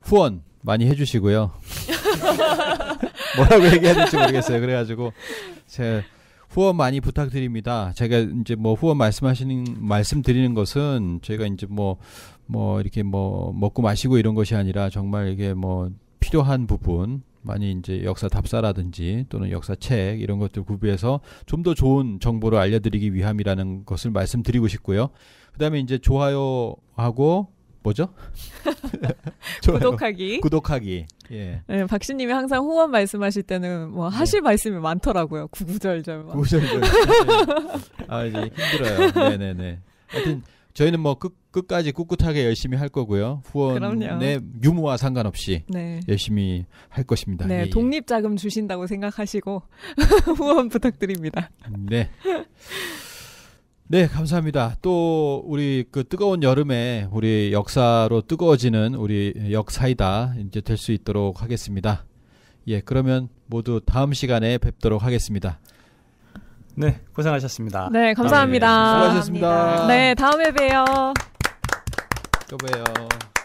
후원 많이 해주시고요. 뭐라고 얘기해야 될지 모르겠어요. 그래가지고 제 후원 많이 부탁드립니다. 제가 이제 뭐 후원 말씀하시는 말씀 드리는 것은 저희가 이제 뭐뭐 뭐 이렇게 뭐 먹고 마시고 이런 것이 아니라 정말 이게 뭐 필요한 부분 많이 이제 역사 답사라든지 또는 역사책 이런 것들 구비해서 좀 더 좋은 정보를 알려드리기 위함이라는 것을 말씀드리고 싶고요. 그다음에 이제 좋아요하고 뭐죠? 구독하기. 구독하기. 예. 네, 박신님이 항상 후원 말씀하실 때는 뭐 네. 하실 네. 말씀이 많더라고요. 구구절절. 구구절절. 네. 아 이제 힘들어요. 네네네. 하여튼 저희는 뭐 끝. 끝까지 꿋꿋하게 열심히 할 거고요. 후원의 유무와 상관없이 네. 열심히 할 것입니다. 네, 예, 예. 독립 자금 주신다고 생각하시고 후원 부탁드립니다. 네. 네, 감사합니다. 또 우리 그 뜨거운 여름에 우리 역사로 뜨거워지는 우리 역사이다 이제 될 수 있도록 하겠습니다. 예, 그러면 모두 다음 시간에 뵙도록 하겠습니다. 네, 고생하셨습니다. 네, 감사합니다. 네, 수고하셨습니다. 네, 다음에 봬요. 各位哦。